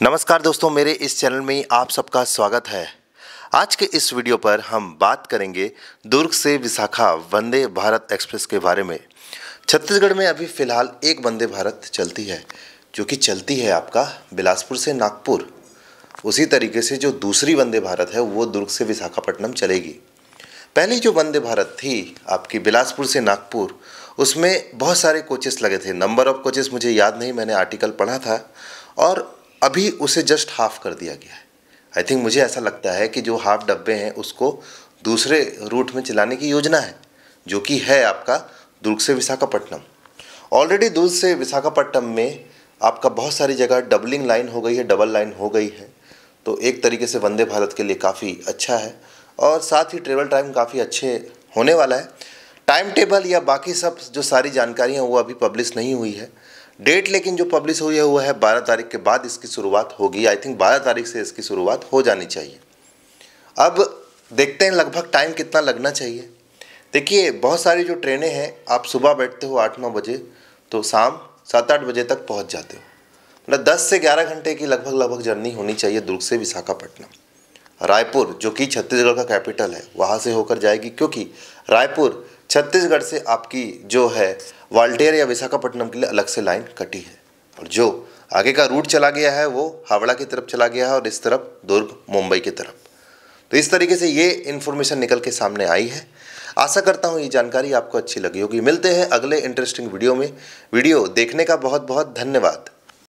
नमस्कार दोस्तों मेरे इस चैनल में आप सबका स्वागत है आज के इस वीडियो पर हम बात करेंगे दुर्ग से विशाखा वंदे भारत एक्सप्रेस के बारे में छत्तीसगढ़ में अभी फ़िलहाल एक वंदे भारत चलती है जो कि चलती है आपका बिलासपुर से नागपुर उसी तरीके से जो दूसरी वंदे भारत है वो दुर्ग से विशाखापट्टनम चलेगी पहली जो वंदे भारत थी आपकी बिलासपुर से नागपुर उसमें बहुत सारे कोचेस लगे थे नंबर ऑफ़ कोचेस मुझे याद नहीं मैंने आर्टिकल पढ़ा था और अभी उसे जस्ट हाफ़ कर दिया गया है आई थिंक मुझे ऐसा लगता है कि जो हाफ डब्बे हैं उसको दूसरे रूट में चलाने की योजना है जो कि है आपका दुर्ग से विशाखापट्टनम ऑलरेडी दुर्ग से विशाखापट्टनम में आपका बहुत सारी जगह डबलिंग लाइन हो गई है डबल लाइन हो गई है तो एक तरीके से वंदे भारत के लिए काफ़ी अच्छा है और साथ ही ट्रेवल टाइम काफ़ी अच्छे होने वाला है टाइम टेबल या बाकी सब जो सारी जानकारियाँ वो अभी पब्लिश नहीं हुई है डेट लेकिन जो पब्लिश हुई है वह है बारह तारीख के बाद इसकी शुरुआत होगी आई थिंक बारह तारीख से इसकी शुरुआत हो जानी चाहिए अब देखते हैं लगभग टाइम कितना लगना चाहिए देखिए बहुत सारी जो ट्रेनें हैं आप सुबह बैठते हो आठ नौ बजे तो शाम सात आठ बजे तक पहुंच जाते हो मतलब दस से ग्यारह घंटे की लगभग लगभग जर्नी होनी चाहिए दुर्ग से विशाखापट्टनम रायपुर जो कि छत्तीसगढ़ का कैपिटल है वहाँ से होकर जाएगी क्योंकि रायपुर छत्तीसगढ़ से आपकी जो है वाल्टेर या विशाखापट्टनम के लिए अलग से लाइन कटी है और जो आगे का रूट चला गया है वो हावड़ा की तरफ चला गया है और इस तरफ दुर्ग मुंबई की तरफ तो इस तरीके से ये इन्फॉर्मेशन निकल के सामने आई है आशा करता हूँ ये जानकारी आपको अच्छी लगी होगी मिलते हैं अगले इंटरेस्टिंग वीडियो में वीडियो देखने का बहुत बहुत धन्यवाद